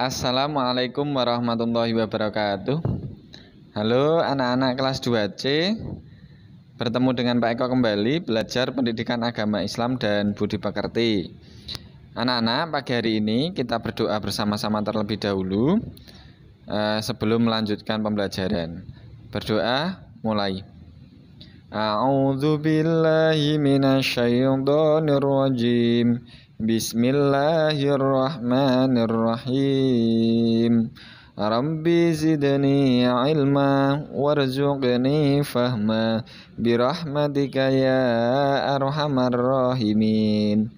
Assalamualaikum warahmatullahi wabarakatuh Halo anak-anak kelas 2C Bertemu dengan Pak Eko kembali Belajar pendidikan agama Islam dan budi pekerti Anak-anak pagi hari ini kita berdoa bersama-sama terlebih dahulu eh, Sebelum melanjutkan pembelajaran Berdoa mulai A'udzu billahi minasyaitonir rajim. Bismillahirrahmanirrahim. Rabbi zidni ilma warzuqni fahma birahmatika ya arhamar rahimin.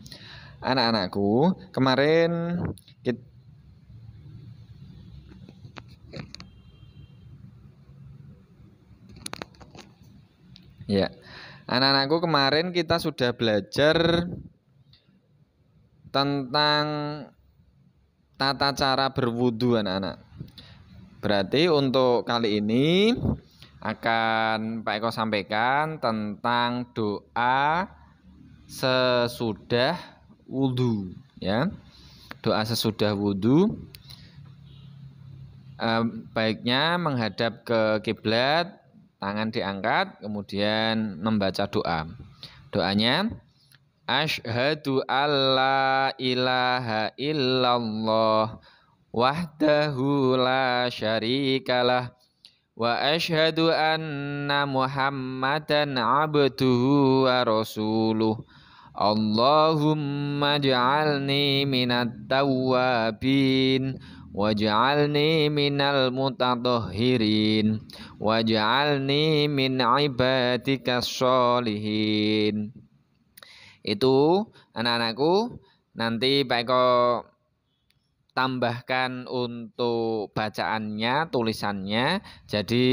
Anak-anakku, kemarin kita Ya. Anak-anakku kemarin kita sudah belajar tentang tata cara berwudu anak-anak. Berarti untuk kali ini akan Pak Eko sampaikan tentang doa sesudah wudhu ya doa sesudah wudhu eh, baiknya menghadap ke kiblat tangan diangkat kemudian membaca doa doanya Ashhadu an la ilaha illallah wahdahu la syarikalah wa ashhadu anna muhammadan abduhu wa rasuluh Allahumma ja'alni minat tawabin Waj'alni minal mutatahhirin Waj'alni min ibadika sholihin Itu anak-anakku nanti Pak Eko tambahkan untuk bacaannya, tulisannya. Jadi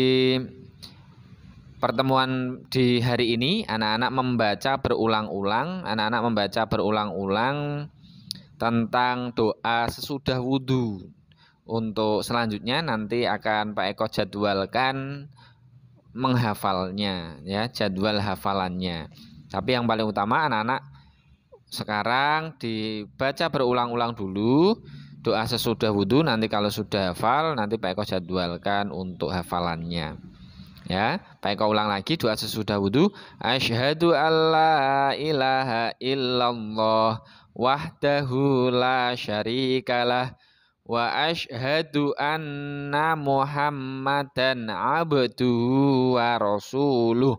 pertemuan di hari ini anak-anak membaca berulang-ulang, anak-anak membaca berulang-ulang tentang doa sesudah wudhu. Untuk selanjutnya nanti akan Pak Eko jadwalkan menghafalnya ya, jadwal hafalannya. Tapi yang paling utama anak-anak sekarang dibaca berulang-ulang dulu doa sesudah wudhu nanti kalau sudah hafal nanti Pak Eko jadwalkan untuk hafalannya ya Pak Eko ulang lagi doa sesudah wudhu asyhadu alla ilaha illallah wahdahu la syarikalah wa asyhadu anna muhammadan abduhu wa rasuluh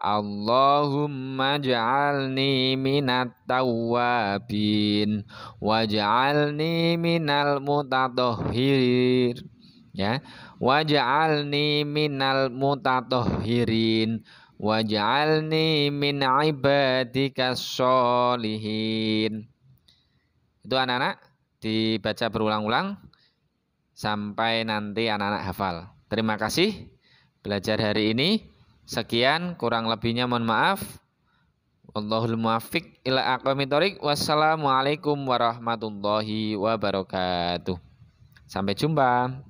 Allahumma ja'alni minat tawabin waj'alni minal mutatahhirin ya waj'alni minal mutatahhirin waj'alni min ibadika sholihin itu anak-anak dibaca berulang-ulang sampai nanti anak-anak hafal terima kasih belajar hari ini Sekian kurang lebihnya mohon maaf. Wallahul muwaffiq ila aqwamit thoriq. Wassalamualaikum warahmatullahi wabarakatuh. Sampai jumpa.